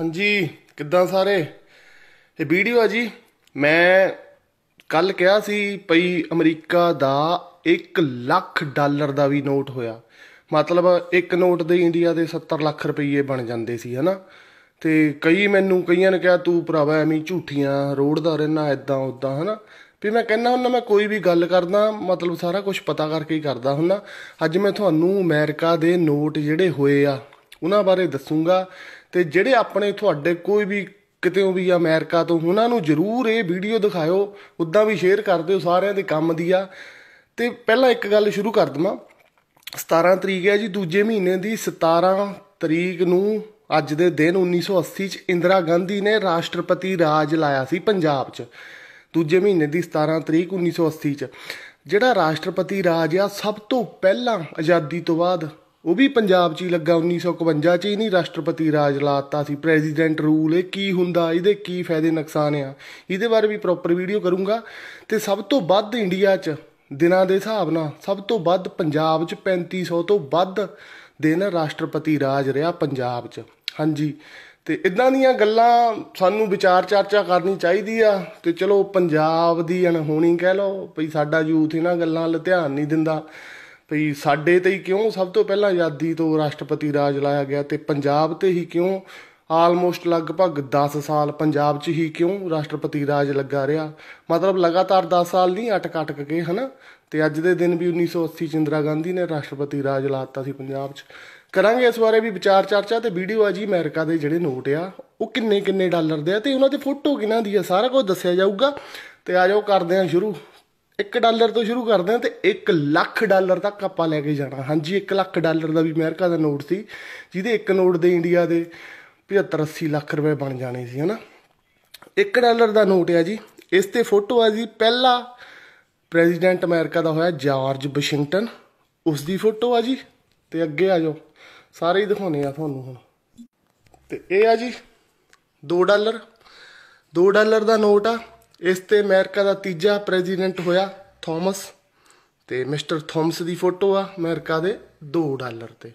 ਹਾਂਜੀ ਕਿੱਦਾਂ ਸਾਰੇ ਇਹ ਵੀਡੀਓ ਆ ਜੀ ਮੈਂ ਕੱਲ ਕਿਹਾ ਸੀ ਪਈ ਅਮਰੀਕਾ ਦਾ 1 ਲੱਖ ਡਾਲਰ ਦਾ ਵੀ ਨੋਟ ਹੋਇਆ ਮਤਲਬ ਇੱਕ ਨੋਟ ਦੇ ਇੰਡੀਆ ਦੇ 70 ਲੱਖ ਰੁਪਏ ਬਣ ਜਾਂਦੇ ਸੀ ਹਨਾ ਤੇ ਕਈ ਮੈਨੂੰ ਕਈਆਂ ਨੇ ਕਿਹਾ ਤੂੰ ਭਰਾਵਾ ਐਵੇਂ ਝੂਠੀਆਂ ਰੋੜਦਾ ਰਹਿਣਾ ਐਦਾਂ ਉਦਾਂ ਹਨਾ ਵੀ ਮੈਂ ਕਹਿੰਦਾ ਹੁੰਦਾ ਮੈਂ ਕੋਈ ਵੀ ਗੱਲ ਕਰਦਾ ਮਤਲਬ ਸਾਰਾ ਕੁਝ ਪਤਾ ਕਰਕੇ ਹੀ ਕਰਦਾ ਹੁੰਦਾ ਅੱਜ ਮੈਂ ਤੁਹਾਨੂੰ ਅਮਰੀਕਾ ਦੇ ਨੋਟ ਜਿਹੜੇ ਹੋਏ ਆ ਉਹਨਾਂ ਬਾਰੇ ਦੱਸੂਗਾ ਤੇ ਜਿਹੜੇ ਆਪਣੇ ਤੁਹਾਡੇ ਕੋਈ ਵੀ ਕਿਤੇੋਂ ਵੀ ਅਮਰੀਕਾ ਤੋਂ ਉਹਨਾਂ ਨੂੰ ਜਰੂਰ ਇਹ ਵੀਡੀਓ ਦਿਖਾਇਓ ਉਦਾਂ ਵੀ ਸ਼ੇਅਰ ਕਰ ਦਿਓ ਸਾਰਿਆਂ ਦੇ ਕੰਮ ਦੀ ਆ ਤੇ ਪਹਿਲਾਂ ਇੱਕ ਗੱਲ ਸ਼ੁਰੂ ਕਰ ਦਵਾਂ 17 ਤਰੀਕ ਹੈ ਜੀ ਦੂਜੇ ਮਹੀਨੇ ਦੀ 17 ਤਰੀਕ ਨੂੰ ਅੱਜ ਦੇ ਦਿਨ 1980 ਚ ਇੰਦਰਾ ਗਾਂਧੀ ਨੇ ਰਾਸ਼ਟਰਪਤੀ ਰਾਜ ਲਾਇਆ ਸੀ ਪੰਜਾਬ ਚ ਦੂਜੇ ਮਹੀਨੇ ਦੀ 17 ਤਰੀਕ 1980 ਚ ਜਿਹੜਾ ਰਾਸ਼ਟਰਪਤੀ ਰਾਜ ਆ ਸਭ ਤੋਂ ਪਹਿਲਾਂ ਆਜ਼ਾਦੀ ਤੋਂ ਬਾਅਦ ਉਹ ਵੀ ਪੰਜਾਬ 'ਚ ਹੀ ਲੱਗਾ 1951 'ਚ ਹੀ ਨਹੀਂ ਰਾਸ਼ਟਰਪਤੀ ਰਾਜ ਲਾਤਾ ਸੀ ਪ੍ਰੈਜ਼ੀਡੈਂਟ ਰੂਲ ਇਹ ਕੀ ਹੁੰਦਾ ਇਹਦੇ ਕੀ ਫਾਇਦੇ ਨੁਕਸਾਨ ਆ ਇਹਦੇ ਬਾਰੇ ਵੀ ਪ੍ਰੋਪਰ ਵੀਡੀਓ ਕਰੂੰਗਾ ਤੇ ਸਭ ਤੋਂ ਵੱਧ ਇੰਡੀਆ 'ਚ ਦਿਨਾਂ ਦੇ ਹਿਸਾਬ ਨਾਲ ਸਭ ਤੋਂ ਵੱਧ ਪੰਜਾਬ 'ਚ 3500 ਤੋਂ ਵੱਧ ਦਿਨ ਰਾਸ਼ਟਰਪਤੀ ਰਾਜ ਰਿਹਾ ਪੰਜਾਬ 'ਚ ਹਾਂਜੀ ਤੇ ਇਦਾਂ ਦੀਆਂ ਗੱਲਾਂ ਸਾਨੂੰ ਵਿਚਾਰ ਚਰਚਾ ਕਰਨੀ ਚਾਹੀਦੀ ਆ ਤੇ ਚਲੋ ਪੰਜਾਬ ਦੀ ਅਣਹੋਣੀ ਕਹਿ ਲਓ ਭਈ ਸਾਡਾ ਯੂਥ ਇਹਨਾਂ ਗੱਲਾਂ ਵੱਲ ਧਿਆਨ ਨਹੀਂ ਦਿੰਦਾ ਭਈ ਸਾਡੇ ਤੇ ਹੀ ਕਿਉਂ ਸਭ ਤੋਂ ਪਹਿਲਾਂ ਆਜ਼ਾਦੀ ਤੋਂ ਰਾਸ਼ਟਰਪਤੀ ਰਾਜ ਲਾਇਆ ਗਿਆ ਤੇ ਪੰਜਾਬ ਤੇ ਹੀ ਕਿਉਂ ਆਲਮੋਸਟ ਲਗਭਗ 10 ਸਾਲ ਪੰਜਾਬ 'ਚ ਹੀ ਕਿਉਂ ਰਾਸ਼ਟਰਪਤੀ ਰਾਜ ਲੱਗਾ ਰਿਹਾ ਮਤਲਬ ਲਗਾਤਾਰ 10 ਸਾਲ ਨਹੀਂ ਅਟਕ-ਅਟਕ ਕੇ ਹਨਾ ਤੇ ਅੱਜ ਦੇ ਦਿਨ ਵੀ 1980 ਚਿੰਦਰਾ ਗਾਂਧੀ ਨੇ ਰਾਸ਼ਟਰਪਤੀ ਰਾਜ ਲਾਤਾ ਸੀ ਪੰਜਾਬ 'ਚ ਕਰਾਂਗੇ ਇਸ ਬਾਰੇ ਵੀ ਵਿਚਾਰ ਚਰਚਾ ਤੇ ਵੀਡੀਓ ਆ ਜੀ ਅਮਰੀਕਾ ਦੇ ਜਿਹੜੇ ਨੋਟ ਆ ਉਹ ਕਿੰਨੇ ਕਿੰਨੇ ਡਾਲਰ ਦੇ ਆ ਤੇ ਉਹਨਾਂ ਦੀ ਫੋਟੋ ਕਿਨਾਂ ਦੀ ਆ ਸਾਰਾ ਕੁਝ ਦੱਸਿਆ ਜਾਊਗਾ ਤੇ ਆ ਜਾਓ ਕਰਦੇ ਆ ਸ਼ੁਰੂ 1 ਡਾਲਰ ਤੋਂ ਸ਼ੁਰੂ ਕਰਦੇ ਹਾਂ ਤੇ 1 ਲੱਖ ਡਾਲਰ ਤੱਕ ਆਪਾਂ ਲੈ ਕੇ ਜਾਣਾ ਹਾਂਜੀ 1 ਲੱਖ ਡਾਲਰ ਦਾ ਵੀ ਅਮਰੀਕਾ ਦਾ ਨੋਟ ਸੀ ਜਿਹਦੇ ਇੱਕ ਨੋਟ ਦੇ ਇੰਡੀਆ ਦੇ 75 80 ਲੱਖ ਰੁਪਏ ਬਣ ਜਾਣੇ ਸੀ ਹਨਾ 1 ਡਾਲਰ ਦਾ ਨੋਟ ਆ ਜੀ ਇਸ ਤੇ ਫੋਟੋ ਆ ਜੀ ਪਹਿਲਾ ਪ੍ਰੈਜ਼ੀਡੈਂਟ ਅਮਰੀਕਾ ਦਾ ਹੋਇਆ ਜਾਰਜ ਵਾਸ਼ਿੰਗਟਨ ਉਸ ਦੀ ਫੋਟੋ ਆ ਜੀ ਤੇ ਅੱਗੇ ਆ ਜਾਓ ਸਾਰੇ ਹੀ ਦਿਖਾਉਣੇ ਆ ਤੁਹਾਨੂੰ ਹੁਣ ਤੇ ਇਹ ਆ ਜੀ 2 ਡਾਲਰ 2 ਡਾਲਰ ਦਾ ਨੋਟ ਆ ਇਸ ਤੇ ਅਮਰੀਕਾ ਦਾ ਤੀਜਾ ਪ੍ਰੈਜ਼ੀਡੈਂਟ ਹੋਇਆ ਥਾਮਸ ਤੇ ਮਿਸਟਰ ਥਾਮਸ ਦੀ ਫੋਟੋ ਆ ਅਮਰੀਕਾ ਦੇ 2 ਡਾਲਰ ਤੇ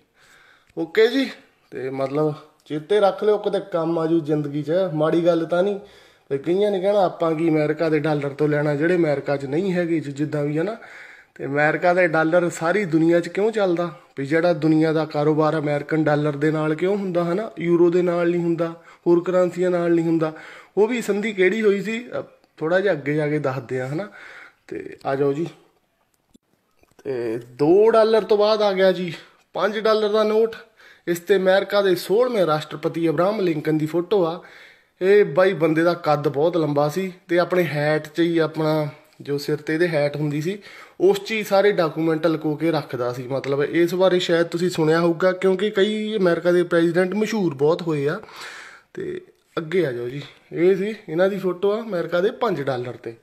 ਓਕੇ ਜੀ ਤੇ ਮਤਲਬ ਚੇਤੇ ਰੱਖ ਲਿਓ ਕਿਤੇ ਕੰਮ ਆ ਜੂ ਜ਼ਿੰਦਗੀ 'ਚ ਮਾੜੀ ਗੱਲ ਤਾਂ ਨਹੀਂ ਤੇ ਕਈਆਂ ਨੇ ਕਹਿਣਾ ਆਪਾਂ ਕੀ ਅਮਰੀਕਾ ਦੇ ਡਾਲਰ ਤੋਂ ਲੈਣਾ ਜਿਹੜੇ ਅਮਰੀਕਾ 'ਚ ਨਹੀਂ ਹੈਗੇ ਜਿੱਦਾਂ ਵੀ ਹੈ ਨਾ ਤੇ ਅਮਰੀਕਾ ਦੇ ਡਾਲਰ ਸਾਰੀ ਦੁਨੀਆ 'ਚ ਕਿਉਂ ਚੱਲਦਾ ਵੀ ਜਿਹੜਾ ਦੁਨੀਆ ਦਾ ਕਾਰੋਬਾਰ ਅਮਰੀਕਨ ਡਾਲਰ ਦੇ ਨਾਲ ਕਿਉਂ ਹੁੰਦਾ ਹੈ ਨਾ ਯੂਰੋ ਦੇ ਨਾਲ ਨਹੀਂ ਹੁੰਦਾ ਹੋਰ ਕਰੰਸੀਆਂ ਨਾਲ ਨਹੀਂ ਹੁੰਦਾ ਉਹ ਵੀ ਸੰਧੀ ਕਿਹੜੀ ਹੋਈ ਸੀ ਥੋੜਾ ਜਿਹਾ ਅੱਗੇ ਜਾ ਕੇ ਦੱਸਦੇ ਆ ਹਨਾ ਤੇ ਆ ਜਾਓ ਜੀ ਤੇ 2 ਡਾਲਰ ਤੋਂ ਬਾਅਦ ਆ ਗਿਆ ਜੀ 5 ਡਾਲਰ ਦਾ ਨੋਟ ਇਸ ਤੇ ਅਮਰੀਕਾ ਦੇ 16ਵੇਂ ਰਾਸ਼ਟਰਪਤੀ ਅਬਰਾਹਮ ਲਿੰਕਨ ਦੀ ਫੋਟੋ ਆ ਇਹ ਬਾਈ ਬੰਦੇ ਦਾ ਕੱਦ ਬਹੁਤ ਲੰਬਾ ਸੀ ਤੇ ਆਪਣੇ ਹੈਟ 'ਚ ਹੀ ਆਪਣਾ ਜੋ ਸਿਰ ਤੇ ਇਹਦੇ ਹੈਟ ਹੁੰਦੀ ਸੀ ਉਸ 'ਚ ਹੀ ਸਾਰੇ ਡਾਕੂਮੈਂਟ ਲਕੋ ਕੇ ਰੱਖਦਾ ਸੀ ਮਤਲਬ ਇਸ ਬਾਰੇ ਸ਼ਾਇਦ ਤੁਸੀਂ ਸੁਣਿਆ ਹੋਊਗਾ ਕਿਉਂਕਿ ਕਈ ਅਮਰੀਕਾ ਦੇ ਪ੍ਰੈਜ਼ੀਡੈਂਟ ਮਸ਼ਹੂਰ ਬਹੁਤ ਹੋਏ ਆ ਤੇ ਅੱਗੇ ਆ ਜਾਓ ਜੀ ਇਹ ਸੀ ਇਹਨਾਂ ਦੀ ਫੋਟੋ ਆ ਅਮਰੀਕਾ ਦੇ 5 ਡਾਲਰ ਤੇ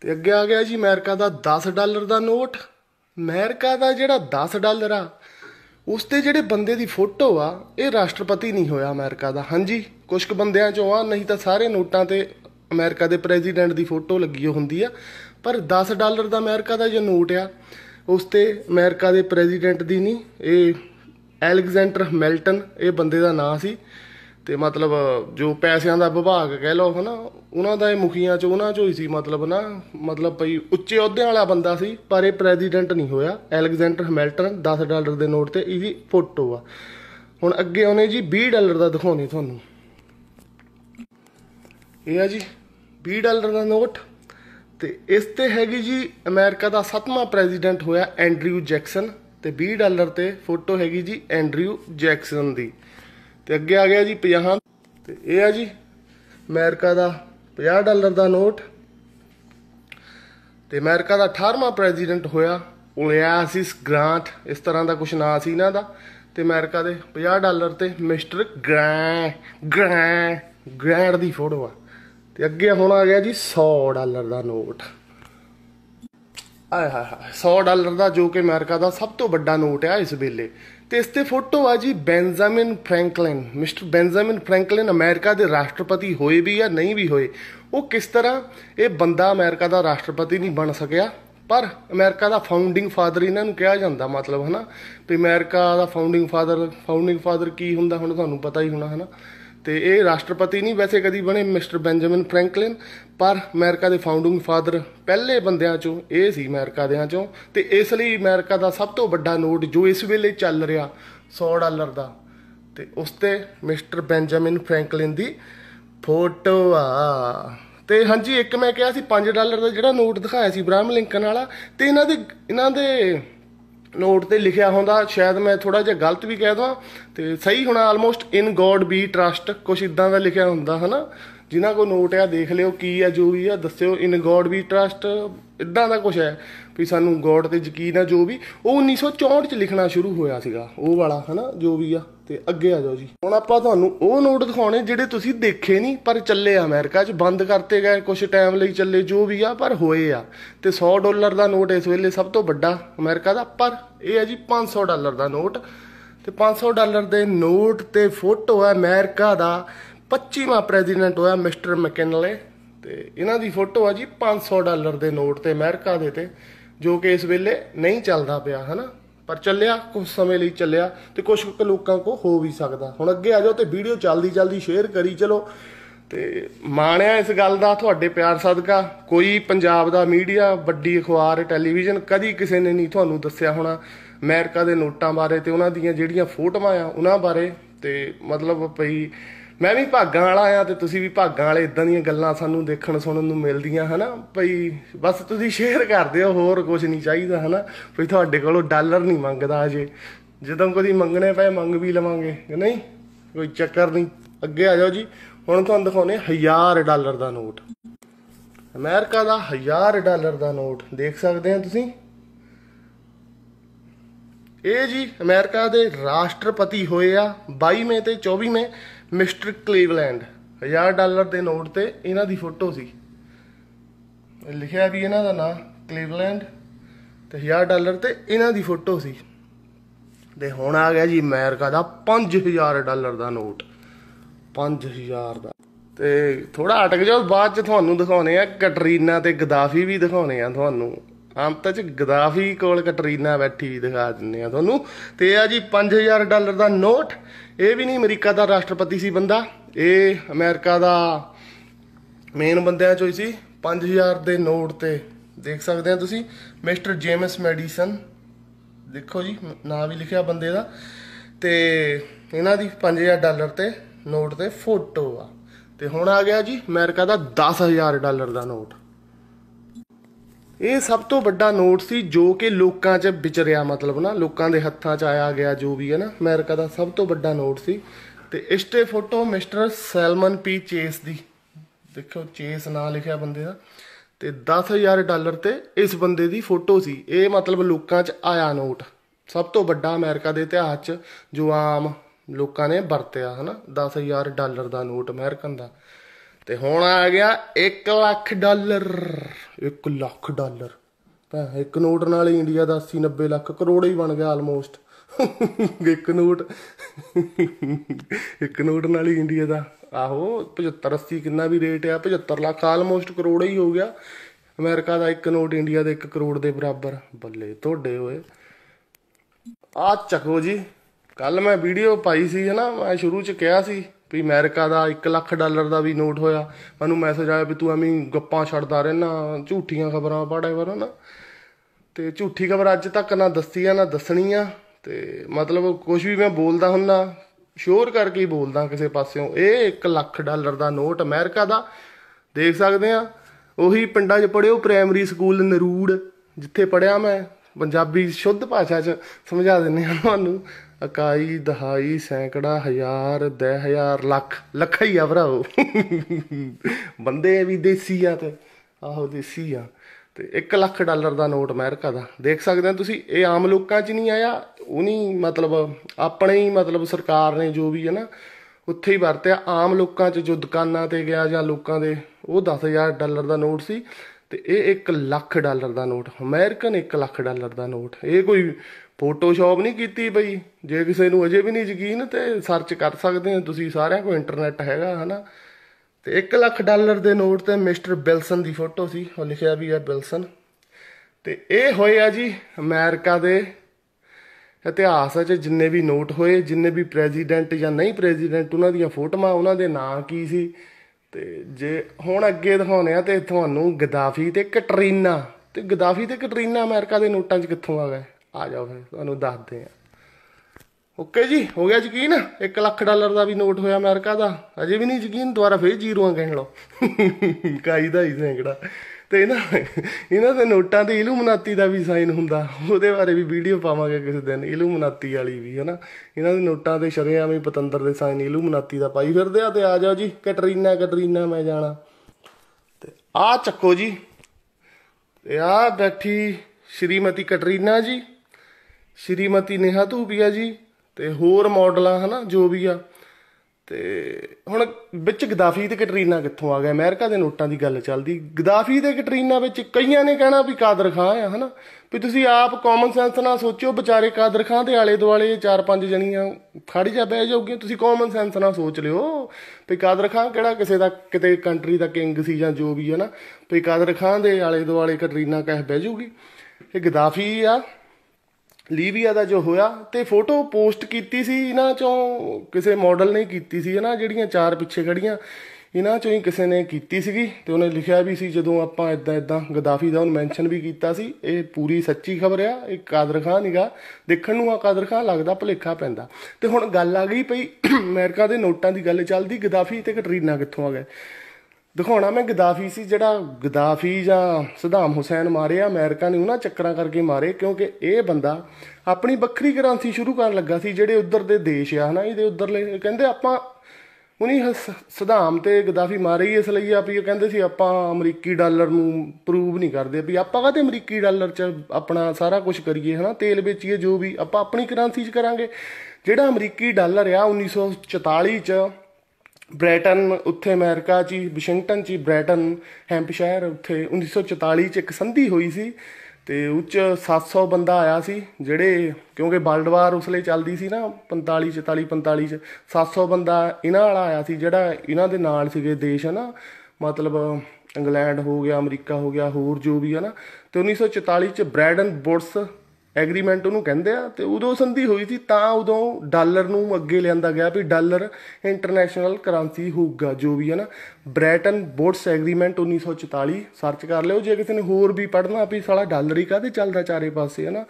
ਤੇ ਅੱਗੇ ਆ ਗਿਆ ਜੀ ਅਮਰੀਕਾ ਦਾ 10 ਡਾਲਰ ਦਾ ਨੋਟ ਅਮਰੀਕਾ ਦਾ ਜਿਹੜਾ 10 ਡਾਲਰ ਆ ਉਸ ਤੇ ਜਿਹੜੇ ਬੰਦੇ ਦੀ ਫੋਟੋ ਆ ਇਹ ਰਾਸ਼ਟਰਪਤੀ ਨਹੀਂ ਹੋਇਆ ਅਮਰੀਕਾ ਦਾ ਹਾਂਜੀ ਕੁਝ ਕੁ ਬੰਦਿਆਂ ਚੋਂ ਆ ਨਹੀਂ ਤਾਂ ਸਾਰੇ ਨੋਟਾਂ ਤੇ ਅਮਰੀਕਾ ਦੇ ਪ੍ਰੈਜ਼ੀਡੈਂਟ ਦੀ ਫੋਟੋ ਲੱਗੀ ਹੁੰਦੀ ਆ ਪਰ 10 ਡਾਲਰ ਦਾ ਅਮਰੀਕਾ ਦਾ ਜੋ ਨੋਟ ਆ ਉਸ ਤੇ ਅਮਰੀਕਾ ਦੇ ਪ੍ਰੈਜ਼ੀਡੈਂਟ ਦੀ ਨਹੀਂ ਇਹ ਐਲੈਗਜ਼ੈਂਡਰ ਹੈਮਿਲਟਨ ਇਹ ਬੰਦੇ ਦਾ ਨਾਂ ਸੀ ਤੇ ਮਤਲਬ ਜੋ ਪੈਸਿਆਂ ਦਾ ਵਿਭਾਗ ਕਹਿ ਲਓ ਹਨਾ ਉਹਨਾਂ ਦਾ ਇਹ ਮੁਖੀਆਂ ਚ ਉਹਨਾਂ ਚੋਂ ਹੀ ਸੀ ਮਤਲਬ ਨਾ ਮਤਲਬ ਭਈ ਉੱਚੇ ਅਹੁਦੇ ਵਾਲਾ ਬੰਦਾ ਸੀ ਪਰ ਇਹ ਪ੍ਰੈਜ਼ੀਡੈਂਟ ਨਹੀਂ ਹੋਇਆ ਐਲੈਗਜ਼ੈਂਡਰ ਹੈਮਿਲਟਨ 10 ਡਾਲਰ ਦੇ ਨੋਟ ਤੇ ਇਹਦੀ ਫੋਟੋ ਆ ਹੁਣ ਅੱਗੇ ਆਉਨੇ ਜੀ 20 ਡਾਲਰ ਦਾ ਦਿਖਾਉਣੀ ਤੁਹਾਨੂੰ ਇਹ ਆ ਜੀ 20 ਡਾਲਰ ਦਾ ਨੋਟ ਤੇ ਇਸ ਤੇ ਹੈਗੀ ਜੀ ਅਮਰੀਕਾ ਦਾ 7ਵਾਂ ਪ੍ਰੈਜ਼ੀਡੈਂਟ ਹੋਇਆ ਐਂਡਰਿਊ ਜੈਕਸਨ ਤੇ 20 ਡਾਲਰ ਤੇ ਫੋਟੋ ਹੈਗੀ ਜੀ ਐਂਡਰਿਊ ਜੈਕਸਨ ਦੀ ਤੇ ਅੱਗੇ ਆ ਗਿਆ ਜੀ 50 ਤੇ ਇਹ ਆ ਜੀ ਅਮਰੀਕਾ ਦਾ 50 ਡਾਲਰ ਦਾ ਨੋਟ ਤੇ ਅਮਰੀਕਾ ਦਾ 18ਵਾਂ ਪ੍ਰੈਜ਼ੀਡੈਂਟ ਹੋਇਆ ਉਲਿਆਸਿਸ ਗ੍ਰਾਂਟ ਇਸ ਤਰ੍ਹਾਂ ਦਾ ਕੁਝ ਨਾਂ ਸੀ ਇਹਨਾਂ ਦਾ ਤੇ ਅਮਰੀਕਾ ਦੇ 50 ਡਾਲਰ ਤੇ ਮਿਸਟਰ ਗ੍ਰੈਂ ਗ੍ਰੈਂ ਗ੍ਰੈਂਡ ਦੀ ਫੋਟੋ ਆ ਤੇ ਅੱਗੇ ਹੁਣ ਆ ਗਿਆ ਜੀ 100 ਡਾਲਰ ਦਾ ਨੋਟ ਆਏ ਹਾਏ ਹਾਏ 100 ਡਾਲਰ ਦਾ ਜੋ ਕਿ ਅਮਰੀਕਾ ਦਾ ਸਭ ਤੋਂ ਵੱਡਾ ਨੋਟ ਹੈ ਇਸ ਵੇਲੇ ਤੇ ਇਸ ਤੇ ਫੋਟੋ ਆ ਜੀ Benjamin Franklin mister Benjamin Franklin America ਦੇ ਰਾਸ਼ਟਰਪਤੀ ਹੋਏ ਵੀ ਜਾਂ ਨਹੀਂ ਵੀ ਹੋਏ ਉਹ ਕਿਸ ਤਰ੍ਹਾਂ ਇਹ ਬੰਦਾ ਅਮਰੀਕਾ ਦਾ ਰਾਸ਼ਟਰਪਤੀ ਨਹੀਂ ਬਣ ਸਕਿਆ ਪਰ ਅਮਰੀਕਾ ਦਾ ਫਾਊਂਡਿੰਗ ਫਾਦਰ ਇਹਨਾਂ ਨੂੰ ਕਿਹਾ ਜਾਂਦਾ ਮਤਲਬ ਹਨਾ ਤੇ ਅਮਰੀਕਾ ਦਾ ਫਾਊਂਡਿੰਗ ਫਾਦਰ ਫਾਊਂਡਿੰਗ ਫਾਦਰ ਕੀ ਹੁੰਦਾ ਹੁਣ ਤੁਹਾਨੂੰ ਪਤਾ ਹੀ ਹੋਣਾ ਹਨਾ ਤੇ ਇਹ ਰਾਸ਼ਟਰਪਤੀ ਨਹੀਂ ਵੈਸੇ ਕਦੀ ਬਣੇ ਮਿਸਟਰ ਬੈਂਜਾਮਿਨ ਫ੍ਰੈਂਕਲਿਨ ਪਰ ਅਮਰੀਕਾ ਦੇ ਫਾਊਂਡਿੰਗ ਫਾਦਰ ਪਹਿਲੇ ਬੰਦਿਆਂ ਚੋਂ ਇਹ ਸੀ ਅਮਰੀਕਾ ਦੇਆਂ ਚੋਂ ਤੇ ਇਸ ਲਈ ਅਮਰੀਕਾ ਦਾ ਸਭ ਤੋਂ ਵੱਡਾ ਨੋਟ ਜੋ ਇਸ ਵੇਲੇ ਚੱਲ ਰਿਹਾ 100 ਡਾਲਰ ਦਾ ਤੇ ਉਸ ਤੇ ਮਿਸਟਰ ਬੈਂਜਾਮਿਨ ਫ੍ਰੈਂਕਲਿਨ ਦੀ ਫੋਟੋ ਆ ਤੇ ਹਾਂਜੀ ਇੱਕ ਮੈਂ ਕਿਹਾ ਸੀ 5 ਡਾਲਰ ਦਾ ਜਿਹੜਾ ਨੋਟ ਦਿਖਾਇਆ ਸੀ ਬ੍ਰਾਹਮ ਲਿੰਕਨ ਵਾਲਾ ਤੇ ਇਹਨਾਂ ਦੇ ਇਹਨਾਂ ਦੇ ਨੋਟ ਤੇ ਲਿਖਿਆ ਹੁੰਦਾ ਸ਼ਾਇਦ ਮੈਂ ਥੋੜਾ ਜਿਹਾ ਗਲਤ ਵੀ ਕਹਿ ਦਵਾਂ ਤੇ ਸਹੀ ਹੋਣਾ almost in God be trust ਕੁਝ ਇਦਾਂ ਦਾ ਲਿਖਿਆ ਹੁੰਦਾ ਹਨਾ ਜਿਨ੍ਹਾਂ ਕੋ ਨੋਟ ਆ ਦੇਖ ਲਿਓ ਕੀ ਆ ਜੋ ਵੀ ਆ ਦੱਸਿਓ ਇਨ ਗੋਡ ਬੀ ਟਰਸਟ ਇਦਾਂ ਦਾ ਕੁਝ ਹੈ ਵੀ ਸਾਨੂੰ ਗੋਡ ਤੇ ਯਕੀਨ ਆ ਜੋ ਵੀ ਉਹ 1964 ਚ ਲਿਖਣਾ ਸ਼ੁਰੂ ਹੋਇਆ ਸੀਗਾ ਉਹ ਵਾਲਾ ਹਨਾ ਜੋ ਵੀ ਆ ਤੇ ਅੱਗੇ ਆ ਜਾਓ ਜੀ ਹੁਣ ਆਪਾਂ ਤੁਹਾਨੂੰ ਉਹ ਨੋਟ ਦਿਖਾਉਣੇ ਜਿਹੜੇ ਤੁਸੀਂ ਦੇਖੇ ਨਹੀਂ ਪਰ ਚੱਲੇ ਅਮਰੀਕਾ 'ਚ ਬੰਦ ਕਰਤੇ ਗਏ ਕੁਝ ਟਾਈਮ ਲਈ ਚੱਲੇ ਜੋ ਵੀ ਆ ਪਰ ਹੋਏ ਆ ਤੇ 100 ਡਾਲਰ ਦਾ ਨੋਟ ਇਸ ਵੇਲੇ ਸਭ ਤੋਂ ਵੱਡਾ ਅਮਰੀਕਾ ਦਾ ਪਰ ਇਹ ਹੈ ਜੀ 500 ਡਾਲਰ ਦਾ ਨੋਟ ਤੇ 500 ਡਾਲਰ ਦੇ ਨੋਟ ਤੇ ਫੋਟੋ ਹੈ ਅਮਰੀਕਾ ਦਾ 25ਵਾਂ ਪ੍ਰੈਜ਼ੀਡੈਂਟ ਹੋਇਆ ਮਿਸਟਰ ਮੈਕਨਲੇ ਤੇ ਇਹਨਾਂ ਦੀ ਫੋਟੋ ਆ ਜੀ 500 ਡਾਲਰ ਦੇ ਨੋਟ ਤੇ ਅਮਰੀਕਾ ਦੇ ਤੇ ਜੋ ਕਿ ਇਸ ਵੇਲੇ ਨਹੀਂ ਚੱਲਦਾ ਪਿਆ ਹਨਾ ਪਰ ਚੱਲਿਆ ਕੁਝ ਸਮੇਂ ਲਈ ਚੱਲਿਆ ਤੇ ਕੁਝ ਕੁ ਲੋਕਾਂ ਕੋ ਹੋ ਵੀ ਸਕਦਾ ਹੁਣ ਅੱਗੇ ਆ ਜਾਓ ਤੇ ਵੀਡੀਓ ਚਲਦੀ ਚਲਦੀ ਸ਼ੇਅਰ ਕਰੀ ਚਲੋ ਤੇ ਮਾਣਿਆ ਇਸ ਗੱਲ ਦਾ ਤੁਹਾਡੇ ਪਿਆਰ ਸਦਕਾ ਕੋਈ ਪੰਜਾਬ ਦਾ ਮੀਡੀਆ ਵੱਡੀ ਅਖਬਾਰ ਟੈਲੀਵਿਜ਼ਨ ਕਦੀ ਕਿਸੇ ਨੇ ਨਹੀਂ ਤੁਹਾਨੂੰ ਦੱਸਿਆ ਹੋਣਾ ਅਮਰੀਕਾ ਦੇ ਨੋਟਾਂ ਬਾਰੇ ਤੇ ਉਹਨਾਂ ਦੀਆਂ ਜਿਹੜੀਆਂ ਫੋਟੋਆਂ ਆ ਉਹਨਾਂ ਬਾਰੇ ਤੇ ਮਤਲਬ ਭਈ ਮੈਂ ਵੀ ਭਾਗਾਂ ਵਾਲਾ ਆ ਤੇ ਤੁਸੀਂ ਵੀ ਭਾਗਾਂ ਵਾਲੇ ਇਦਾਂ ਦੀਆਂ ਗੱਲਾਂ ਸਾਨੂੰ ਦੇਖਣ ਸੁਣਨ ਨੂੰ ਮਿਲਦੀਆਂ ਹਨਾ ਭਈ ਬਸ ਤੁਸੀਂ ਸ਼ੇਅਰ ਕਰਦੇ ਹੋ ਹੋਰ ਕੁਝ ਨਹੀਂ ਚਾਹੀਦਾ ਹਨਾ ਭਈ ਤੁਹਾਡੇ ਕੋਲੋਂ ਡਾਲਰ ਨਹੀਂ ਮੰਗਦਾ ਅਜੇ ਜਦੋਂ ਕੋਈ ਮੰਗਣੇ ਪਏ ਮੰਗ ਵੀ ਲਵਾਂਗੇ ਨਹੀਂ ਕੋਈ ਚੱਕਰ ਨਹੀਂ ਅੱਗੇ ਆ ਜਾਓ ਜੀ ਹੁਣ ਤੁਹਾਨੂੰ ਦਿਖਾਉਨੇ 1000 ਡਾਲਰ ਦਾ ਨੋਟ ਅਮਰੀਕਾ ਦਾ 1000 ਡਾਲਰ ਦਾ ਨੋਟ ਦੇਖ ਸਕਦੇ ਆ ਤੁਸੀਂ ਇਹ ਜੀ ਅਮਰੀਕਾ ਦੇ ਰਾਸ਼ਟਰਪਤੀ ਹੋਏ ਆ 22ਵੇਂ ਤੇ 24ਵੇਂ ਮਿਸਟਰ ਕਲੀਵਲੈਂਡ 1000 ਡਾਲਰ ਦੇ ਨੋਟ ਤੇ ਇਹਨਾਂ ਦੀ ਫੋਟੋ ਸੀ ਲਿਖਿਆ ਵੀ ਇਹਨਾਂ ਦਾ ਨਾਮ ਕਲੀਵਲੈਂਡ ਤੇ 1000 ਡਾਲਰ ਤੇ ਇਹਨਾਂ ਦੀ ਫੋਟੋ ਸੀ ਦੇ ਹੁਣ ਆ ਗਿਆ ਜੀ ਅਮਰੀਕਾ ਦਾ 5000 ਡਾਲਰ ਦਾ ਨੋਟ 5000 ਦਾ ਤੇ ਥੋੜਾ ਅਟਕ ਜਾਓ ਬਾਅਦ ਚ ਤੁਹਾਨੂੰ ਦਿਖਾਉਣੇ ਆ ਕਟਰੀਨਾ ਤੇ ਗਦਾਫੀ ਵੀ ਦਿਖਾਉਣੇ ਆ ਤੁਹਾਨੂੰ ਹਮਤਾ ਚ ਗਦਾਫੀ ਕੋਲ ਕਟਰੀਨਾ ਬੈਠੀ ਵੀ ਦਿਖਾ ਦਿੰਨੇ ਆ ਤੁਹਾਨੂੰ ਤੇ ਆ ਜੀ 5000 ਡਾਲਰ ਦਾ ਨੋਟ ਇਹ ਵੀ ਨਹੀਂ ਅਮਰੀਕਾ ਦਾ ਰਾਸ਼ਟਰਪਤੀ ਸੀ ਬੰਦਾ ਇਹ ਅਮਰੀਕਾ ਦਾ ਮੇਨ ਬੰਦਿਆਂ ਚੋਂ ਹੀ ਸੀ 5000 ਦੇ ਨੋਟ ਤੇ ਦੇਖ ਸਕਦੇ ਆ ਤੁਸੀਂ ਮਿਸਟਰ ਜੇਮਸ ਮੈਡੀਸਨ ਦੇਖੋ ਜੀ ਨਾਂ ਵੀ ਲਿਖਿਆ ਬੰਦੇ ਦਾ ਤੇ ਇਹਨਾਂ ਦੀ 5000 ਡਾਲਰ ਤੇ ਨੋਟ ਤੇ ਫੋਟੋ ਆ ਤੇ ਹੁਣ ਆ ਗਿਆ ਜੀ ਅਮਰੀਕਾ ਦਾ 10000 ਡਾਲਰ ਦਾ ਨੋਟ ਇਹ ਸਭ ਤੋਂ ਵੱਡਾ ਨੋਟ ਸੀ ਜੋ ਕਿ ਲੋਕਾਂ 'ਚ ਵਿਚਰਿਆ ਮਤਲਬ ਨਾ ਲੋਕਾਂ ਦੇ ਹੱਥਾਂ 'ਚ ਆਇਆ ਗਿਆ ਜੋ ਵੀ ਹੈ ਨਾ ਅਮਰੀਕਾ ਦਾ ਸਭ ਤੋਂ ਵੱਡਾ ਨੋਟ ਸੀ ਤੇ ਇਸ ਤੇ photo mister Salmon P Chase ਦੀ ਦੇਖੋ ਚੇਸ ਨਾਂ ਲਿਖਿਆ ਬੰਦੇ ਦਾ ਤੇ 10000 ਡਾਲਰ ਤੇ ਇਸ ਬੰਦੇ ਦੀ ਫੋਟੋ ਸੀ ਇਹ ਮਤਲਬ ਲੋਕਾਂ 'ਚ ਆਇਆ ਨੋਟ ਸਭ ਤੋਂ ਵੱਡਾ ਅਮਰੀਕਾ ਦੇ ਇਤਿਹਾਸ 'ਚ ਜੋ ਆਮ ਲੋਕਾਂ ਨੇ ਵਰਤਿਆ ਹਨਾ 10000 ਡਾਲਰ ਦਾ ਨੋਟ ਅਮਰੀਕਨ ਦਾ ਤੇ ਹੁਣ ਆ ਗਿਆ 1 ਲੱਖ ਡਾਲਰ 1 ਲੱਖ ਡਾਲਰ ਤਾਂ ਇੱਕ ਨੋਟ ਨਾਲ ਇੰਡੀਆ ਦਾ 80 90 ਲੱਖ ਕਰੋੜ ਹੀ ਬਣ ਗਿਆ ਆਲਮੋਸਟ ਇੱਕ ਨੋਟ ਇੱਕ ਨੋਟ ਨਾਲ ਹੀ ਇੰਡੀਆ ਦਾ ਆਹੋ 75 80 ਕਿੰਨਾ ਵੀ ਰੇਟ ਆ 75 ਲੱਖ ਆਲਮੋਸਟ ਕਰੋੜ ਹੀ ਹੋ ਗਿਆ ਅਮਰੀਕਾ ਦਾ ਇੱਕ ਨੋਟ ਇੰਡੀਆ ਦੇ 1 ਕਰੋੜ ਦੇ ਬਰਾਬਰ ਬੱਲੇ ਤੁਹਾਡੇ ਓਏ ਆ ਚੱਕੋ ਜੀ ਕੱਲ ਮੈਂ ਵੀਡੀਓ ਪਾਈ ਸੀ ਹੈ ਨਾ ਮੈਂ ਸ਼ੁਰੂ ਚ ਕਿਹਾ ਸੀ ਵੀ ਅਮਰੀਕਾ ਦਾ 1 ਲੱਖ ਡਾਲਰ ਦਾ ਵੀ ਨੋਟ ਹੋਇਆ ਮੈਨੂੰ ਮੈਸੇਜ ਆਇਆ ਵੀ ਤੂੰ ਐਵੇਂ ਗੱਪਾਂ ਛੱਡਦਾ ਰਹਿਣਾ ਝੂਠੀਆਂ ਖਬਰਾਂ ਪੜਾਏ ਵਰ ਨਾ ਤੇ ਝੂਠੀ ਖਬਰ ਅੱਜ ਤੱਕ ਨਾ ਦੱਸੀ ਆ ਨਾ ਦੱਸਣੀ ਆ ਤੇ ਮਤਲਬ ਕੁਝ ਵੀ ਮੈਂ ਬੋਲਦਾ ਹੁੰਨਾ ਸ਼ੋਰ ਕਰਕੇ ਹੀ ਬੋਲਦਾ ਕਿਸੇ ਪਾਸਿਓਂ ਇਹ 1 ਲੱਖ ਡਾਲਰ ਦਾ ਨੋਟ ਅਮਰੀਕਾ ਦਾ ਦੇਖ ਸਕਦੇ ਆ ਉਹੀ ਪਿੰਡਾਂ 'ਚ ਪੜਿਓ ਪ੍ਰਾਇਮਰੀ ਸਕੂਲ ਨਰੂੜ ਜਿੱਥੇ ਪੜਿਆ ਮੈਂ ਪੰਜਾਬੀ ਸ਼ੁੱਧ ਭਾਸ਼ਾ 'ਚ ਸਮਝਾ ਦਿੰਨੇ ਆ ਤੁਹਾਨੂੰ ਇਕਾਈ ਦਹਾਈ ਸੈਂਕੜਾ ਹਜ਼ਾਰ ਦਹ ਹਜ਼ਾਰ ਲੱਖ ਲੱਖਾ ਹੀ ਆ ਭਰਾਓ ਬੰਦੇ ਵੀ ਦੇਸੀ ਆ ਤੇ ਆਹੋ ਦੇਸੀ ਆ ਤੇ 1 ਲੱਖ ਡਾਲਰ ਦਾ ਨੋਟ ਅਮਰੀਕਾ ਦਾ ਦੇਖ ਸਕਦੇ ਹੋ ਤੁਸੀਂ ਇਹ ਆਮ ਲੋਕਾਂ 'ਚ ਨਹੀਂ ਆਇਆ ਉਨੀ ਮਤਲਬ ਆਪਣੇ ਹੀ ਮਤਲਬ ਸਰਕਾਰ ਨੇ ਜੋ ਵੀ ਹੈ ਨਾ ਉੱਥੇ ਹੀ ਵਰਤਿਆ ਆਮ ਲੋਕਾਂ 'ਚ ਜੋ ਦੁਕਾਨਾਂ ਤੇ ਗਿਆ ਜਾਂ ਲੋਕਾਂ ਦੇ ਉਹ 10000 ਡਾਲਰ ਦਾ ਨੋਟ ਸੀ ਤੇ ਇਹ 1 ਲੱਖ ਡਾਲਰ ਦਾ ਨੋਟ ਅਮਰੀਕਨ 1 ਲੱਖ ਡਾਲਰ ਦਾ ਨੋਟ ਇਹ ਕੋਈ ਫੋਟੋਸ਼ਾਪ ਨਹੀਂ ਕੀਤੀ ਬਈ ਜੇ ਕਿਸੇ ਨੂੰ ਅਜੇ ਵੀ ਨਹੀਂ ਯਕੀਨ ਤੇ ਸਰਚ ਕਰ ਸਕਦੇ ਆ ਤੁਸੀਂ ਸਾਰਿਆਂ ਕੋਲ ਇੰਟਰਨੈਟ ਹੈਗਾ ਹਨਾ ਤੇ 1 ਲੱਖ ਡਾਲਰ ਦੇ ਨੋਟ ਤੇ ਮਿਸਟਰ ਬਿਲਸਨ ਦੀ ਫੋਟੋ ਸੀ ਉਹ ਲਿਖਿਆ ਵੀ ਆ ਬਿਲਸਨ ਤੇ ਇਹ ਹੋਏ ਆ ਜੀ ਅਮਰੀਕਾ ਦੇ ਇਤਿਹਾਸ ਵਿੱਚ ਜਿੰਨੇ ਵੀ ਨੋਟ ਹੋਏ ਜਿੰਨੇ ਵੀ ਪ੍ਰੈਜ਼ੀਡੈਂਟ ਜਾਂ ਨਹੀਂ ਪ੍ਰੈਜ਼ੀਡੈਂਟ ਉਹਨਾਂ ਦੀਆਂ ਫੋਟੋਆਂ ਉਹਨਾਂ ਦੇ ਨਾਂ ਕੀ ਸੀ ਤੇ ਜੇ ਹੁਣ ਅੱਗੇ ਦਿਖਾਉਣੇ ਆ ਤੇ ਤੁਹਾਨੂੰ ਗਦਾਫੀ ਤੇ ਕਟਰੀਨਾ ਤੇ ਗਦਾਫੀ ਤੇ ਕਟਰੀਨਾ ਅਮਰੀਕਾ ਦੇ ਨੋਟਾਂ 'ਚ ਕਿੱਥੋਂ ਆ ਗਏ ਆ ਜਾਓ ਫਿਰ ਤੁਹਾਨੂੰ ਦੱਸਦੇ ਆ ਓਕੇ ਜੀ ਹੋ ਗਿਆ ਯਕੀਨ 1 ਲੱਖ ਡਾਲਰ ਦਾ ਵੀ ਨੋਟ ਹੋਇਆ ਅਮਰੀਕਾ ਦਾ ਅਜੇ ਵੀ ਨਹੀਂ ਯਕੀਨ ਦੁਬਾਰਾ ਫੇਰ ਜ਼ੀਰੋਆਂ ਗਿਣ ਲਓ ਕਾਇਦਾ ਹੀ ਸੈਂਕੜਾ ਤੇ ਇਹਨਾਂ ਇਹਨਾਂ ਦੇ ਨੋਟਾਂ ਤੇ ਇਲੂਮਨਾਤੀ ਦਾ ਵੀ ਸਾਈਨ ਹੁੰਦਾ ਉਹਦੇ ਬਾਰੇ ਵੀ ਵੀਡੀਓ ਪਾਵਾਂਗੇ ਕਿਸੇ ਦਿਨ ਇਲੂਮਨਾਤੀ ਵਾਲੀ ਵੀ ਹਨਾ ਇਹਨਾਂ ਦੇ ਨੋਟਾਂ ਤੇ ਸ਼ਰਿਆਂ ਵੀ ਪਤੰਦਰ ਦੇ ਸਾਈਨ ਇਲੂਮਨਾਤੀ ਦਾ ਪਾਈ ਫਿਰਦੇ ਆ ਤੇ ਆ ਜਾਓ ਜੀ ਕੈਟਰੀਨਾ ਕੈਟਰੀਨਾ ਮੈਂ ਜਾਣਾ ਤੇ ਆ ਚੱਕੋ ਜੀ ਤੇ ਆ ਬੈਠੀ ਸ਼੍ਰੀਮਤੀ ਕੈਟਰੀਨਾ ਜੀ ਸ਼੍ਰੀਮਤੀ ਨੇਹਾ ਧੂਪੀਆ ਜੀ ਤੇ ਹੋਰ ਮਾਡਲਾਂ ਹਨਾ ਜੋ ਵੀ ਆ ਤੇ ਹੁਣ ਵਿੱਚ ਗਦਾਫੀ ਤੇ ਕੈਟਰੀਨਾ ਕਿੱਥੋਂ ਆ ਗਏ ਅਮਰੀਕਾ ਦੇ ਨੋਟਾਂ ਦੀ ਗੱਲ ਚੱਲਦੀ ਗਦਾਫੀ ਤੇ ਕੈਟਰੀਨਾ ਵਿੱਚ ਕਈਆਂ ਨੇ ਕਹਿਣਾ ਵੀ ਕਾਦਰ ਖਾਂ ਆ ਹਨਾ ਵੀ ਤੁਸੀਂ ਆਪ ਕਾਮਨ ਸੈਂਸ ਨਾਲ ਸੋਚਿਓ ਵਿਚਾਰੇ ਕਾਦਰ ਖਾਂ ਦੇ ਆਲੇ ਦੁਆਲੇ ਚਾਰ ਪੰਜ ਜਣੀਆਂ ਖੜੀ ਜਾ ਬਹਿ ਜਾਓਗੀਆਂ ਤੁਸੀਂ ਕਾਮਨ ਸੈਂਸ ਨਾਲ ਸੋਚ ਲਿਓ ਵੀ ਕਾਦਰ ਖਾਂ ਕਿਹੜਾ ਕਿਸੇ ਦਾ ਕਿਤੇ ਕੰਟਰੀ ਦਾ ਕਿੰਗ ਸੀ ਜਾਂ ਜੋ ਵੀ ਹੈ ਨਾ ਵੀ ਕਾਦਰ ਖਾਂ ਦੇ ਆਲੇ ਦੁਆਲੇ ਕੈਟਰੀਨਾ ਕਹਿ ਬਹਿ ਜਾਊਗੀ ਇਹ ਗਦਾਫੀ ਆ ਲੀਵੀਆ ਦਾ ਜੋ ਹੋਇਆ ਤੇ ਫੋਟੋ ਪੋਸਟ ਕੀਤੀ ਸੀ ਇਹਨਾਂ ਚੋਂ ਕਿਸੇ ਮਾਡਲ ਨੇ ਕੀਤੀ ਸੀ ਹਨਾ ਜਿਹੜੀਆਂ ਚਾਰ ਪਿੱਛੇ ਖੜੀਆਂ ਇਹਨਾਂ ਚੋਂ ਹੀ ਕਿਸੇ ਨੇ ਕੀਤੀ ਸੀਗੀ ਤੇ ਉਹਨੇ ਲਿਖਿਆ ਵੀ ਸੀ ਜਦੋਂ ਆਪਾਂ ਇਦਾਂ ਇਦਾਂ ਗਦਾਫੀ ਦਾ ਉਹਨ ਮੈਂਸ਼ਨ ਵੀ ਕੀਤਾ ਸੀ ਇਹ ਪੂਰੀ ਸੱਚੀ ਖਬਰ ਆ ਇਹ ਕਾਦਰ ਖਾਨ ਨਹੀਂਗਾ ਦੇਖਣ ਨੂੰ ਆ ਕਾਦਰ ਖਾਨ ਲੱਗਦਾ ਭਲੇਖਾ ਪੈਂਦਾ ਤੇ ਹੁਣ ਗੱਲ ਆ ਗਈ ਭਈ ਅਮਰੀਕਾ ਦੇ ਨੋਟਾਂ ਦੀ ਗੱਲ ਚੱਲਦੀ ਗਦਾਫੀ ਤੇ ਕਟਰੀਨਾ ਕਿੱਥੋਂ ਆ ਗਏ ਦਿਖਾਉਣਾ ਮੈਂ ਗਦਾਫੀ ਸੀ ਜਿਹੜਾ ਗਦਾਫੀ ਜਾਂ ਸਦਾਮ ਹੁਸੈਨ ਮਾਰੇ ਅਮਰੀਕਾ ਨੇ ਉਹਨਾਂ ਚੱਕਰਾਂ ਕਰਕੇ ਮਾਰੇ ਕਿਉਂਕਿ ਇਹ ਬੰਦਾ ਆਪਣੀ ਵੱਖਰੀ ਕ੍ਰਾਂਤੀ ਸ਼ੁਰੂ ਕਰਨ ਲੱਗਾ ਸੀ ਜਿਹੜੇ ਉੱਧਰ ਦੇ ਦੇਸ਼ ਆ ਹਨਾ ਇਹਦੇ ਲੈ ਕਹਿੰਦੇ ਆਪਾਂ ਉਨੀ ਸਦਾਮ ਤੇ ਗਦਾਫੀ ਮਾਰੇ ਹੀ ਇਸ ਲਈ ਆ ਵੀ ਉਹ ਕਹਿੰਦੇ ਸੀ ਆਪਾਂ ਅਮਰੀਕੀ ਡਾਲਰ ਨੂੰ ਪ੍ਰੂਵ ਨਹੀਂ ਕਰਦੇ ਵੀ ਆਪਾਂ ਕਾਤੇ ਅਮਰੀਕੀ ਡਾਲਰ ਚ ਆਪਣਾ ਸਾਰਾ ਕੁਝ ਕਰੀਏ ਹਨਾ ਤੇਲ ਵੇਚੀਏ ਜੋ ਵੀ ਆਪਾਂ ਆਪਣੀ ਕਰੰਸੀ ਚ ਕਰਾਂਗੇ ਜਿਹੜਾ ਅਮਰੀਕੀ ਡਾਲਰ ਆ 1944 ਚ ਬ੍ਰੈਟਨ ਉੱਥੇ ਅਮਰੀਕਾ 'ਚ ਵਿਸ਼ਿੰਗਟਨ 'ਚ ਬ੍ਰੈਟਨ ਹੈਂਪਸ਼ਾਇਰ ਉੱਥੇ 1944 'ਚ ਇੱਕ ਸੰਧੀ ਹੋਈ ਸੀ ਤੇ ਉੱਚ 700 ਬੰਦਾ ਆਇਆ ਸੀ ਜਿਹੜੇ ਕਿਉਂਕਿ ਵਰਲਡ ਵਾਰ ਉਸਲੇ ਚੱਲਦੀ ਸੀ ਨਾ 45 44 45 ਚ 700 ਬੰਦਾ ਇਹਨਾਂ ਵਾਲਾ ਆਇਆ ਸੀ ਜਿਹੜਾ ਇਹਨਾਂ ਦੇ ਨਾਲ ਸੀਗੇ ਦੇਸ਼ ਹਨਾ ਮਤਲਬ ਇੰਗਲੈਂਡ ਹੋ ਗਿਆ ਅਮਰੀਕਾ ਹੋ ਗਿਆ ਹੋਰ ਜੋ ਵੀ ਨਾ ਤੇ 1944 ਚ ਬ੍ਰੈਡਨ ਬੋਰਸ ਐਗਰੀਮੈਂਟ ਉਹਨੂੰ ਕਹਿੰਦੇ ਆ ਤੇ ਉਦੋਂ ਸੰਧੀ ਹੋਈ ਸੀ ਤਾਂ ਉਦੋਂ ਡਾਲਰ ਨੂੰ ਅੱਗੇ ਲਿਆਂਦਾ ਗਿਆ ਵੀ ਡਾਲਰ ਇੰਟਰਨੈਸ਼ਨਲ ਕਰੰਸੀ ਹੋਊਗਾ ਜੋ ਵੀ ਹੈ ਨਾ ਬ੍ਰੈਟਨ ਬੋਰਡਸ ਐਗਰੀਮੈਂਟ 1944 ਸਰਚ ਕਰ ਲਿਓ ਜੇ ਕਿਸੇ ਨੇ ਹੋਰ ਵੀ ਪੜ੍ਹਨਾ ਵੀ ਸਾਲਾ ਡਾਲਰ ਹੀ ਕਾਦੇ ਚੱਲਦਾ ਚਾਰੇ ਪਾਸੇ ਹੈ ਨਾ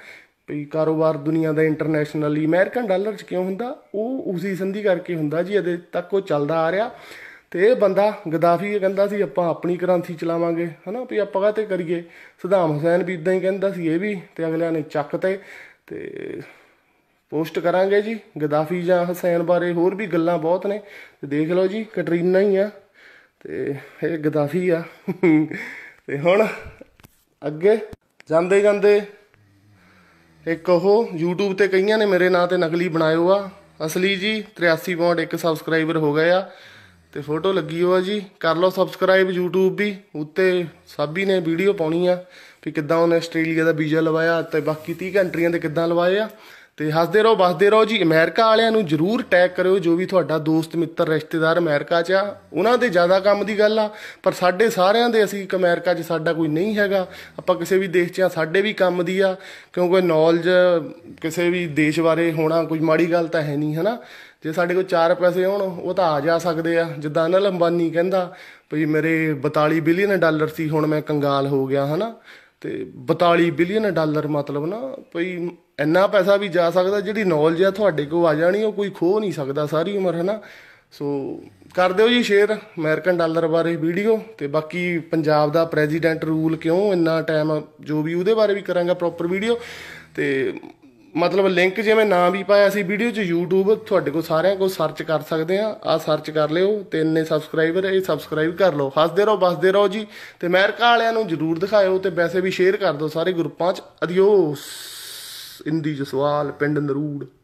ਵੀ ਕਾਰੋਬਾਰ ਦੁਨੀਆ ਦਾ ਇੰਟਰਨੈਸ਼ਨਲੀ ਅਮਰੀਕਨ ਡਾਲਰ ਚ ਕਿਉਂ ਹੁੰਦਾ ਉਹ ਉਸੇ ਸੰਧੀ ਕਰਕੇ ਹੁੰਦਾ ਜੀ ਅਦੇ ਤੱਕ ਉਹ ਚੱਲਦਾ ਆ ਰਿਹਾ ਤੇ ਇਹ ਬੰਦਾ ਗਦਾਫੀ ਇਹ ਕਹਿੰਦਾ ਸੀ ਆਪਾਂ ਆਪਣੀ ਕ੍ਰਾਂਤੀ ਚਲਾਵਾਂਗੇ ਹਨਾ ਵੀ ਆਪਾਂ ਕਾਤੇ ਕਰੀਏ ਸਦਾਮ ਹੁਸੈਨ ਵੀ ਇਦਾਂ ਹੀ ਕਹਿੰਦਾ ਸੀ ਇਹ ਵੀ ਤੇ ਅਗਲਿਆਂ ਨੇ ਚੱਕ ਤੇ ਤੇ ਪੋਸਟ ਕਰਾਂਗੇ ਜੀ ਗਦਾਫੀ ਜਾਂ ਹੁਸੈਨ ਬਾਰੇ ਹੋਰ ਵੀ ਗੱਲਾਂ ਬਹੁਤ ਨੇ ਤੇ ਦੇਖ ਲਓ ਜੀ ਕਟਰੀਨਾ ਹੀ ਆ ਤੇ ਇਹ ਗਦਾਫੀ ਆ ਤੇ ਹੁਣ ਅੱਗੇ ਜਾਂਦੇ ਜਾਂਦੇ ਇੱਕ ਉਹ YouTube ਤੇ ਕਈਆਂ ਨੇ ਮੇਰੇ ਨਾਂ ਤੇ ਨਕਲੀ ਬਣਾਇਓ ਆ ਅਸਲੀ ਜੀ 83.1 ਸਬਸਕ੍ਰਾਈਬਰ ਹੋ ਗਏ ਆ ਤੇ ਫੋਟੋ ਲੱਗੀ ਹੋਆ ਜੀ ਕਰ ਲਓ ਸਬਸਕ੍ਰਾਈਬ YouTube ਵੀ ਉੱਤੇ ਸਾਬੀ ਨੇ ਵੀਡੀਓ ਪਾਉਣੀ ਆ ਵੀ ਕਿੱਦਾਂ ਉਹਨੇ ਆਸਟ੍ਰੇਲੀਆ ਦਾ ਵੀਜ਼ਾ ਲਵਾਇਆ ਤੇ ਬਾਕੀ 30 ਕੰਟਰੀਆਂ ਦੇ ਕਿੱਦਾਂ ਲਵਾਏ ਆ ਤੇ ਹੱਸਦੇ ਰਹੋ ਬਸਦੇ ਰਹੋ ਜੀ ਅਮਰੀਕਾ ਵਾਲਿਆਂ ਨੂੰ ਜਰੂਰ ਟੈਗ ਕਰਿਓ ਜੋ ਵੀ ਤੁਹਾਡਾ ਦੋਸਤ ਮਿੱਤਰ ਰਿਸ਼ਤੇਦਾਰ ਅਮਰੀਕਾ 'ਚ ਆ ਉਹਨਾਂ ਦੇ ਜ਼ਿਆਦਾ ਕੰਮ ਦੀ ਗੱਲ ਆ ਪਰ ਸਾਡੇ ਸਾਰਿਆਂ ਦੇ ਅਸੀਂ ਅਮਰੀਕਾ 'ਚ ਸਾਡਾ ਕੋਈ ਨਹੀਂ ਹੈਗਾ ਆਪਾਂ ਕਿਸੇ ਵੀ ਦੇਸ਼ 'ਚ ਆ ਸਾਡੇ ਵੀ ਕੰਮ ਦੀ ਆ ਕਿਉਂਕਿ ਨੌਲੇਜ ਕਿਸੇ ਵੀ ਦੇਸ਼ ਬਾਰੇ ਹੋਣਾ ਕੋਈ ਮਾੜੀ ਗੱਲ ਤਾਂ ਹੈ ਨਹੀਂ ਹਨਾ ਜੇ ਸਾਡੇ ਕੋਲ 4 ਪੈਸੇ ਹੋਣ ਉਹ ਤਾਂ ਆ ਜਾ ਸਕਦੇ ਆ ਜਿੱਦਾਂ ਅਨਲ ਅੰਬਾਨੀ ਕਹਿੰਦਾ ਭਈ ਮੇਰੇ 42 ਬਿਲੀਅਨ ਡਾਲਰ ਸੀ ਹੁਣ ਮੈਂ ਕੰਗਾਲ ਹੋ ਗਿਆ ਹਨਾ ਤੇ 42 ਬਿਲੀਅਨ ਡਾਲਰ ਮਤਲਬ ਨਾ ਭਈ ਇੰਨਾ ਪੈਸਾ ਵੀ ਜਾ ਸਕਦਾ ਜਿਹੜੀ ਨੌਲੇਜ ਆ ਤੁਹਾਡੇ ਕੋਲ ਆ ਜਾਣੀ ਉਹ ਕੋਈ ਖੋ ਨਹੀਂ ਸਕਦਾ ਸਾਰੀ ਉਮਰ ਹਨਾ ਸੋ ਕਰ ਦਿਓ ਜੀ ਸ਼ੇਅਰ ਅਮਰੀਕਨ ਡਾਲਰ ਬਾਰੇ ਵੀਡੀਓ ਤੇ ਬਾਕੀ ਪੰਜਾਬ ਦਾ ਪ੍ਰੈਜ਼ੀਡੈਂਟ ਰੂਲ ਕਿਉਂ ਇੰਨਾ ਟਾਈਮ ਜੋ ਵੀ ਉਹਦੇ ਬਾਰੇ ਵੀ ਕਰਾਂਗਾ ਪ੍ਰੋਪਰ ਵੀਡੀਓ ਤੇ ਮਤਲਬ ਲਿੰਕ ਜਿਵੇਂ ਨਾਮ ਵੀ ਪਾਇਆ ਸੀ ਵੀਡੀਓ 'ਚ YouTube ਤੁਹਾਡੇ ਕੋਲ ਸਾਰਿਆਂ ਕੋਲ ਸਰਚ ਕਰ ਸਕਦੇ ਆ ਆ ਸਰਚ ਕਰ ਲਿਓ ਤੇ ਇੰਨੇ ਸਬਸਕ੍ਰਾਈਬਰ ਇਹ ਸਬਸਕ੍ਰਾਈਬ ਕਰ ਲਓ ਹੱਸਦੇ ਰਹੋ ਬਸਦੇ ਰਹੋ ਜੀ ਤੇ ਅਮਰੀਕਾ ਵਾਲਿਆਂ ਨੂੰ ਜਰੂਰ ਦਿਖਾਇਓ ਤੇ ਵੈਸੇ ਵੀ ਸ਼ੇਅਰ ਕਰ ਦਿਓ ਸਾਰੇ ਗਰੁੱਪਾਂ 'ਚ ਅਦਿਓਸ ਇੰਦੀ ਜਸਵਾਲ ਪਿੰਡ ਨਰੂੜ